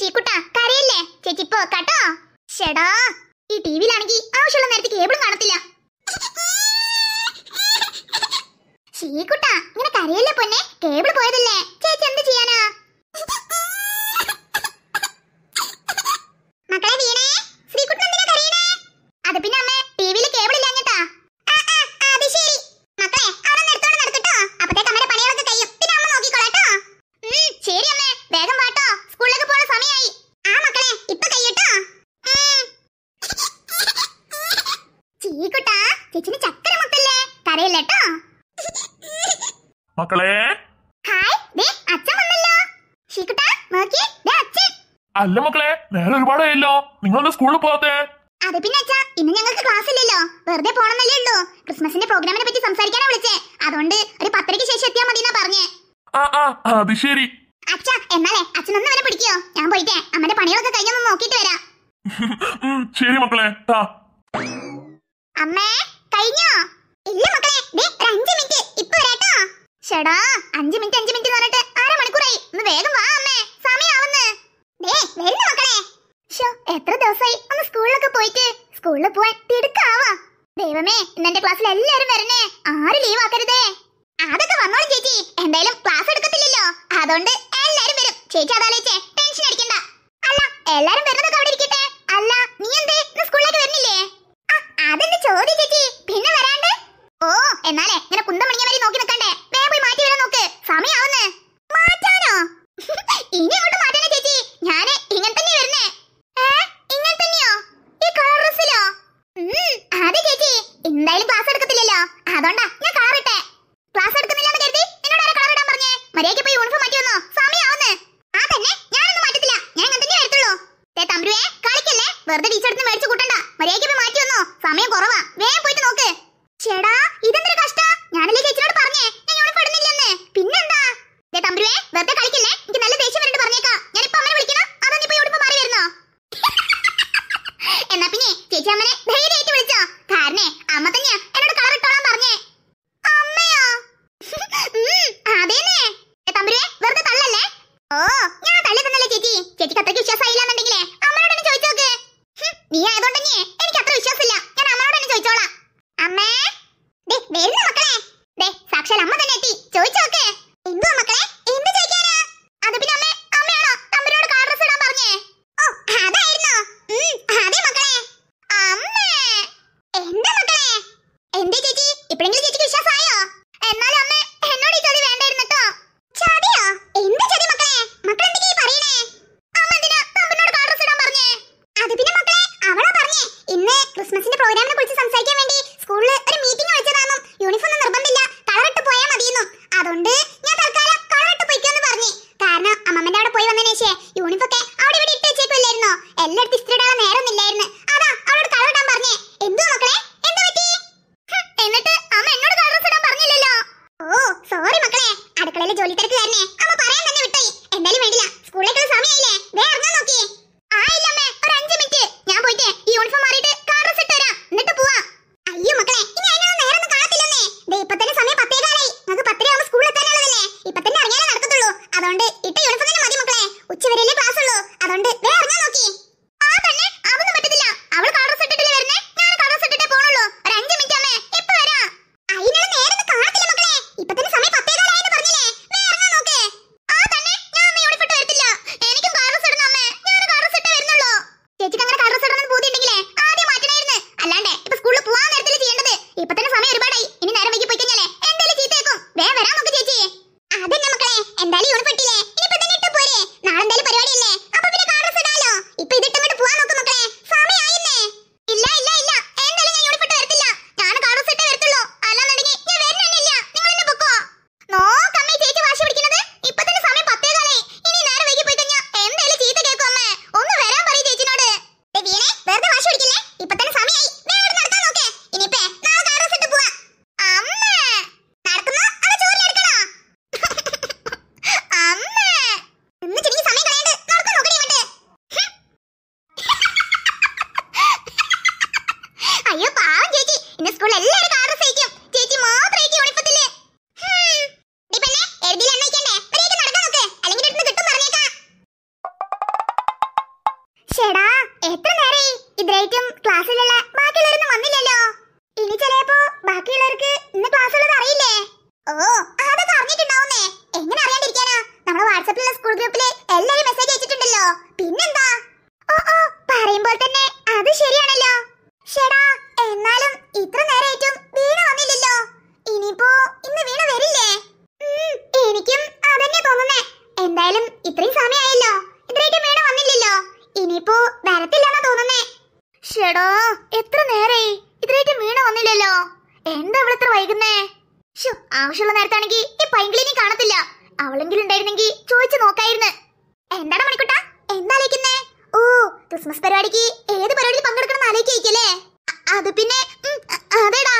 ചീക്കുട്ടാ കരയല്ലേ ചേച്ചി ചേച്ചിപ്പോ കേട്ടോ ചേടാ ഈ ടി വിയിലാണെങ്കിൽ ആവശ്യമുള്ള നേരത്തേക്ക് എവിടും കാണത്തില്ല ചീക്കുട്ടാ ഇങ്ങനെ കരയല്ലേ പൊന്നെ കേബിൾ പോയതല്ലേ ചേച്ചി എന്ത് ചെയ്യാനാ പറയില്ല കേട്ടോ മക്കളെ ഹായ് ദേ അച്ഛൻ വന്നല്ലോ ശീക്കുട്ടാ നോക്കി ദേ അച്ഛൻ അല്ല മക്കളെ നേരെ ഒരുപാടായല്ലോ നിങ്ങൾ സ്കൂളിൽ പോകത്തെ അത് പിന്നെ അച്ഛാ ഇന്ന് ഞങ്ങൾക്ക് ക്ലാസ് ഇല്ലല്ലോ വെറുതെ പോണെന്നല്ലേ ഉള്ളൂ ക്രിസ്മസിന്റെ പ്രോഗ്രാമിനെ പറ്റി സംസാരിക്കാനാ വിളിച്ചേ അതുകൊണ്ട് ഒരു പത്തരയ്ക്ക് ശേഷം എത്തിയാ മതി എന്നാ പറഞ്ഞേ ആ ആ അത് ശരി അച്ഛാ എന്നാലേ ഒന്ന് അവനെ പിടിക്കോ ഞാൻ പോയിട്ടേ അമ്മന്റെ പണികളൊക്കെ കഴിഞ്ഞൊന്ന് നോക്കിട്ട് വരാം ശരി മക്കളെ അമ്മേ കഴിഞ്ഞോ ഇല്ല മക്കളെ ദേ അഞ്ച് മിനിറ്റ് ഇപ്പോ വരാട്ടോ ഷടാ അഞ്ച് മിനിറ്റ് അഞ്ച് മിനിറ്റ് പറഞ്ഞിട്ട് അര മണിക്കൂറായി ഒന്ന് വേഗം വാ അമ്മേ സമയാവുന്നു ദേ വരുന്നു മക്കളെ ഷോ എത്ര ദിവസമായി ഒന്ന് സ്കൂളിലൊക്കെ പോയിട്ട് സ്കൂളിൽ പോവാൻ തിടുക്കാവാ ദൈവമേ ഇന്നെന്റെ ക്ലാസ്സിൽ എല്ലാരും വരണേ ആരും ലീവ് ആക്കരുതേ അതൊക്കെ വന്നോളും ചേച്ചി എന്തായാലും ക്ലാസ് എടുക്കത്തില്ലല്ലോ അതുകൊണ്ട് എല്ലാരും വരും ചേച്ചി അതാലോചിച്ചേ ടെൻഷൻ അടിക്കണ്ട അല്ല എല്ലാരും വരുന്നതൊക്കെ അവിടെ ഇരിക്കട്ടെ അല്ല നീ എന്തേ സ്കൂളിലേക്ക് വരുന്നില്ലേ അതെന്റെ ചോദ്യം ചേച്ചി പിന്നെ എന്നാലേ ഇങ്ങനെ കുന്തം എന്നാ പിന്നെ ചേച്ചി അമ്മനെ ധൈര്യമായിട്ട് വിളിച്ചോ കാരണേ അമ്മ തന്നെയാ എന്നോട് കളർ ഇട്ടോളാൻ പറഞ്ഞേ അമ്മയോ അതേന്നെ തമ്പുരേ വെറുതെ തള്ളല്ലേ ഓ ഞാൻ തള്ളി തന്നല്ലേ ചേച്ചി ചേച്ചിക്ക് അത്രയ്ക്ക് ചോദിച്ചോക്ക് നീ എനിക്ക് അത്ര വിശ്വാസമില്ല ഞാൻ ചോദിച്ചോളാം അമ്മേ മക്കളെ സാക്ഷാൽ അമ്മ തന്നെ എത്തി എന്തുവാ മക്കളെ എന്തേ ചേച്ചി ഇപ്പോഴെങ്കിലും ചേച്ചിക്ക് വിശ്വാസമായോ എന്നാൽ അമ്മ എന്നോട് ഈ ചതി വേണ്ടായിരുന്നു കേട്ടോ ചതിയോ എന്ത് ചതി മക്കളെ മക്കൾ എന്തൊക്കെയാ പറയണേ അമ്മ എന്തിനാ തമ്പിനോട് അഡ്രസ് ഇടാൻ പറഞ്ഞേ അത് പിന്നെ മക്കളെ അവളാ പറഞ്ഞേ ഇന്ന് ക്രിസ്മസിന്റെ പ്രോഗ്രാമിനെ കുറിച്ച് സംസാരിക്കാൻ വേണ്ടി സ്കൂളിൽ ഒരു മീറ്റിംഗ് വെച്ചതാണെന്നും യൂണിഫോം നിർബന്ധമില്ല കളറിട്ട് പോയാൽ മതിയെന്നും അതുകൊണ്ട് ഞാൻ തൽക്കാലം കളറിട്ട് പോയിക്കോന്ന് പറഞ്ഞു കാരണം അമ്മമ്മന്റെ അവിടെ പോയി വന്നതിന് ശേഷം യൂണിഫോം ഒക്കെ അവിടെ ഇവിടെ ഇട്ട് വെച്ചേക്കില്ലായിരുന്നോ എല്ലാം ബ്രൈറ്റും ക്ലാസ്സിലുള്ള ബാക്കിയുള്ളവരൊന്നും വന്നില്ലല്ലോ ഇനി ചിലപ്പോ ബാക്കിയുള്ളവർക്ക് ഇന്ന് ക്ലാസ് ഉള്ളത് അറിയില്ലേ ഓ അതൊക്കെ അറിഞ്ഞിട്ടുണ്ടാവുന്നേ എങ്ങനെ അറിയാണ്ടിരിക്കാനാ നമ്മളെ വാട്സാപ്പിലുള്ള സ്കൂൾ ഗ്രൂപ്പില് എല്ലാരും മെസ്സേജ് അയച്ചിട്ടുണ്ടല്ലോ പിന്നെന്താ ഓ ഓ പറയുമ്പോൾ തന്നെ അത് ശരിയാണല്ലോ ഷെടാ എന്നാലും ഇത്ര നേരമായിട്ടും വീണ വന്നില്ലല്ലോ ഇനിയിപ്പോ ഇന്ന് വീണ വരില്ലേ എനിക്കും അതന്നെ തോന്നുന്നേ എന്തായാലും ഇത്രയും സമയമായല്ലോ ഇത്രയായിട്ടും വീണ വന്നില്ലല്ലോ ഇനിയിപ്പോ വരത്തില്ലെന്നാ തോന്നുന്നേ ഷെടോ എത്ര നേരായി ഇതിലേറ്റ് വീണ വന്നില്ലല്ലോ എന്താ അവളെത്ര ഇത്ര വൈകുന്നേ ഷോ ആവശ്യമുള്ള നേരത്താണെങ്കിൽ ഈ നീ കാണത്തില്ല അവളെങ്കിലും ഉണ്ടായിരുന്നെങ്കിൽ ചോദിച്ചു നോക്കായിരുന്നു എന്താണ് മണിക്കുട്ട എന്താലോചിക്കുന്നേ ഓ ക്രിസ്മസ് പരിപാടിക്ക് ഏത് പരിപാടിയിൽ പങ്കെടുക്കണം ആലോചിക്കല്ലേ അത് പിന്നെ അതേടാ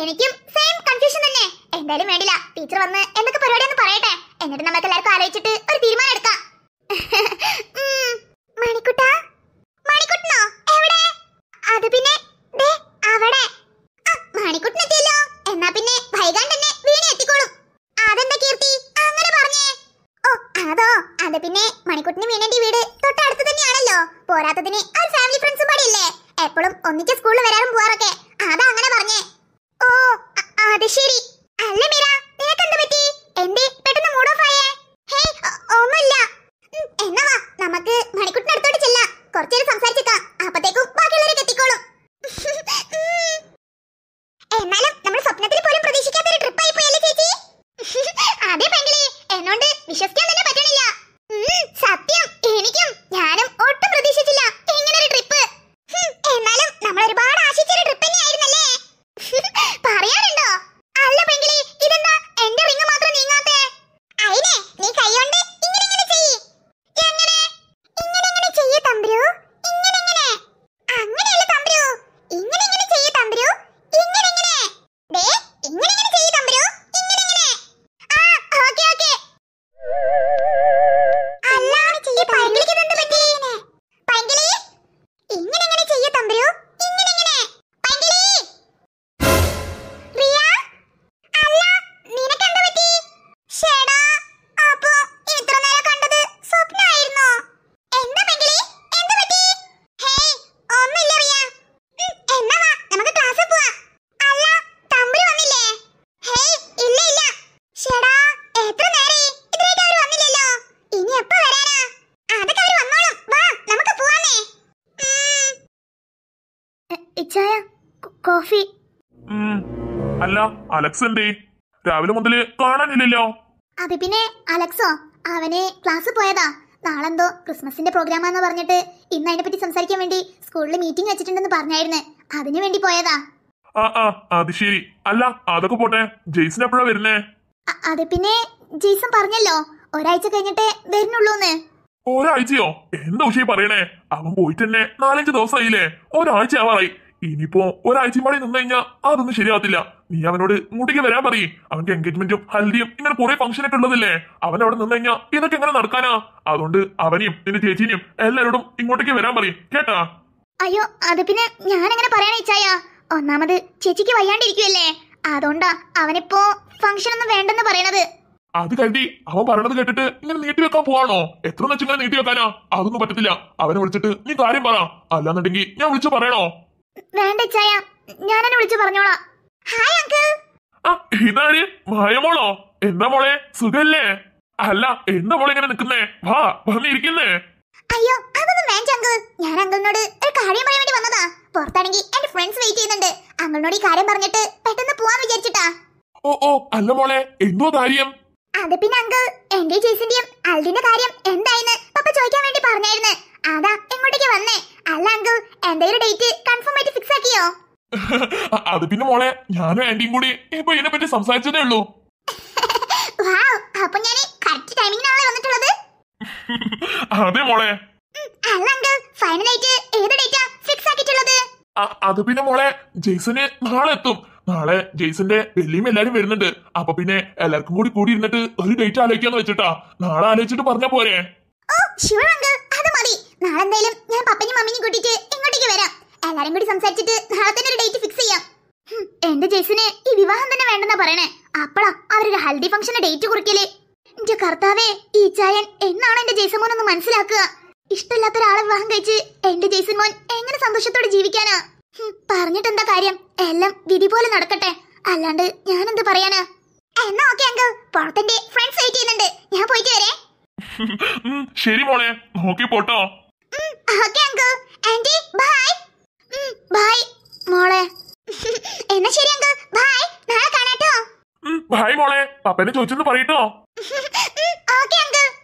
എനിക്കും സെയിം കൺഫ്യൂഷൻ തന്നെ എന്തായാലും വേണ്ടില്ല ടീച്ചർ വന്ന് എന്തൊക്കെ പരിപാടിയെന്ന് പറയട്ടെ എന്നിട്ട് നമ്മൾക്ക് എല്ലാവർക്കും ആലോചിച്ചിട്ട് ഒരു തീരുമാനം എടുക്കാം മണിക്കുട്ടാ അത് പിന്നെ ദേ അവിടെ മണിക്കുട്ടൻ എത്തിയല്ലോ എന്നാ പിന്നെ വൈകാൻ തന്നെ വീണ എത്തിക്കോളും അതെന്താ കീർത്തി അങ്ങനെ പറഞ്ഞേ ഓ അതോ അത് പിന്നെ മണിക്കുട്ടന് വീണേന്റെ വീട് തൊട്ടടുത്ത് തന്നെയാണല്ലോ പോരാത്തതിന് അവർ ഫാമിലി ഫ്രണ്ട്സും പാടില്ലേ എപ്പോഴും ഒന്നിച്ച് സ്കൂളിൽ വരാറും പോവാറൊക്കെ അല്ല അലക്സ് രാവിലെ മുതല് കാണാനില്ലല്ലോ അത് പിന്നെ അലക്സോ അവനെ ക്ലാസ് പോയതാ നാളെന്തോ ക്രിസ്മസിന്റെ പ്രോഗ്രാമാന്ന് പറഞ്ഞിട്ട് ഇന്ന് അതിനെ പറ്റി സംസാരിക്കാൻ വേണ്ടി സ്കൂളിൽ മീറ്റിംഗ് വെച്ചിട്ടുണ്ടെന്ന് പറഞ്ഞായിരുന്നു അതിനു വേണ്ടി പോയതാ ആ ആ അത് ശരി അല്ല അതൊക്കെ പോട്ടെ ജെയ്സൺ എപ്പോഴാ വരുന്നേ അത് പിന്നെ ജെയ്സൺ പറഞ്ഞല്ലോ ഒരാഴ്ച കഴിഞ്ഞിട്ടേ വരുന്നുള്ളൂന്ന് ഒരാഴ്ചയോ എന്താ ഉഷി പറയണേ അവൻ പോയിട്ട് തന്നെ നാലഞ്ച് ആയില്ലേ ഒരാഴ്ച ആവാറായി ഇനിയിപ്പോ ഒരാഴ്ച പാടി നിന്ന് കഴിഞ്ഞാൽ അതൊന്നും ശരിയാവത്തില്ല നീ അവനോട് ഇങ്ങോട്ടേക്ക് വരാൻ പറയും അവന്റെ എൻഗേജ്മെന്റും ഹൽദിയും ഇങ്ങനെ കുറെ ഫംഗ്ഷൻ ഒക്കെ ഉള്ളതല്ലേ അവൻ അവിടെ നിന്ന് കഴിഞ്ഞാൽ ഇതൊക്കെ എങ്ങനെ നടക്കാനാ അതുകൊണ്ട് അവനെയും നിന്റെ ചേച്ചിനെയും എല്ലാരോടും ഇങ്ങോട്ടേക്ക് വരാൻ പറയും കേട്ടാ അയ്യോ അത് പിന്നെ ഞാൻ അങ്ങനെ പറയണേ ഒന്നാമത് ചേച്ചിക്ക് വയ്യാണ്ടിരിക്കുവല്ലേ അതുകൊണ്ടാ അവനിപ്പോ ഫംഗ്ഷൻ ഒന്നും വേണ്ടെന്ന് പറയണത് അത് കണ്ടി അവൻ പറയണത് കേട്ടിട്ട് ഇങ്ങനെ നീട്ടി വെക്കാൻ പോവാണോ എത്ര വെച്ചിങ്ങനെ നീട്ടി വെക്കാനാ അതൊന്നും പറ്റത്തില്ല അവനെ വിളിച്ചിട്ട് നീ കാര്യം പറ അല്ലാന്നുണ്ടെങ്കിൽ ഞാൻ വിളിച്ചു പറയണോ വേണ്ട ചായ ഞാനെന്നെ വിളിച്ചു പറഞ്ഞോളാം ഹായ് അങ്കിൾ ആ ഇതാണ് മായമോളോ എന്താ മോളെ സുഖല്ലേ അല്ല എന്താ മോളെ ഇങ്ങനെ നിക്കുന്നേ വാ വന്നിരിക്കുന്നേ അയ്യോ അതൊന്നും വേണ്ട അങ്കിൾ ഞാൻ അങ്കിളിനോട് ഒരു കാര്യം പറയാൻ വേണ്ടി വന്നതാ പുറത്താണെങ്കിൽ എന്റെ ഫ്രണ്ട്സ് വെയിറ്റ് ചെയ്യുന്നുണ്ട് അങ്കിളിനോട് ഈ കാര്യം പറഞ്ഞിട്ട് പെട്ടെന്ന് പോവാൻ വിചാരിച്ചിട്ടാ ഓ ഓ അല്ല മോളെ എന്തോ കാര്യം അത് പിന്നെ അങ്കിൾ എന്റെ ജേസിന്റെയും അൽഡിന്റെ കാര്യം എന്തായിരുന്നു അത് പിന്നെ മോളെ ഞാനും ആന്റിയും കൂടി ഇപ്പൊ ഇതിനെ പറ്റി സംസാരിച്ചതേ ഉള്ളൂ ടൈമിങ്ങിനാണ് വന്നിട്ടുള്ളത് അതെ മോളെ അത് പിന്നെ മോളെ ജെയ്സന് നാളെ എത്തും നാളെ ജെയ്സന്റെ വെല്ലിയും എല്ലാരും വരുന്നുണ്ട് അപ്പൊ പിന്നെ എല്ലാവർക്കും കൂടി കൂടി ഇരുന്നിട്ട് ഒരു ഡേറ്റ് ആലോചിക്കാന്ന് വെച്ചിട്ടാ നാളെ ആലോചിച്ചിട്ട് പറഞ്ഞ പോരെ നാളെ എന്തായാലും ഞാൻ പപ്പനും മമ്മിനും കൂട്ടിട്ട് എങ്ങോട്ടേക്ക് വരാം എല്ലാരും കൂടി സംസാരിച്ചിട്ട് നാളെ തന്നെ ഒരു ഡേറ്റ് ഫിക്സ് ചെയ്യാം എന്റെ ജേസിന് ഈ വിവാഹം തന്നെ വേണ്ടെന്നാ പറയണേ അപ്പളാ അവരൊരു ഹൽദി ഫംഗ്ഷന് ഡേറ്റ് കുറിക്കല് എന്റെ കർത്താവേ ഈ ചായൻ എന്നാണ് എന്റെ മോൻ ഒന്ന് മനസ്സിലാക്കുക ഇഷ്ടമില്ലാത്ത ഒരാളെ വിവാഹം കഴിച്ച് എന്റെ ജേസൻ മോൻ എങ്ങനെ സന്തോഷത്തോടെ ജീവിക്കാനാ പറഞ്ഞിട്ട് എന്താ കാര്യം എല്ലാം വിധി പോലെ നടക്കട്ടെ അല്ലാണ്ട് ഞാൻ എന്ത് പറയാനാ എന്നാ ഓക്കെ അങ്കിൾ ഫ്രണ്ട്സ് വെയിറ്റ് ചെയ്യുന്നുണ്ട് ഞാൻ പോയിട്ട് വരേ ശരി മോളെ നോക്കി പോട്ടോ okay uncle aunty bye bye മോളെ ബൈ കാണാട്ടോ ബൈ മോളെ പപ്പനെ ചോദിച്ചെന്ന് പറയട്ടോ ഓക്കെ അങ്ക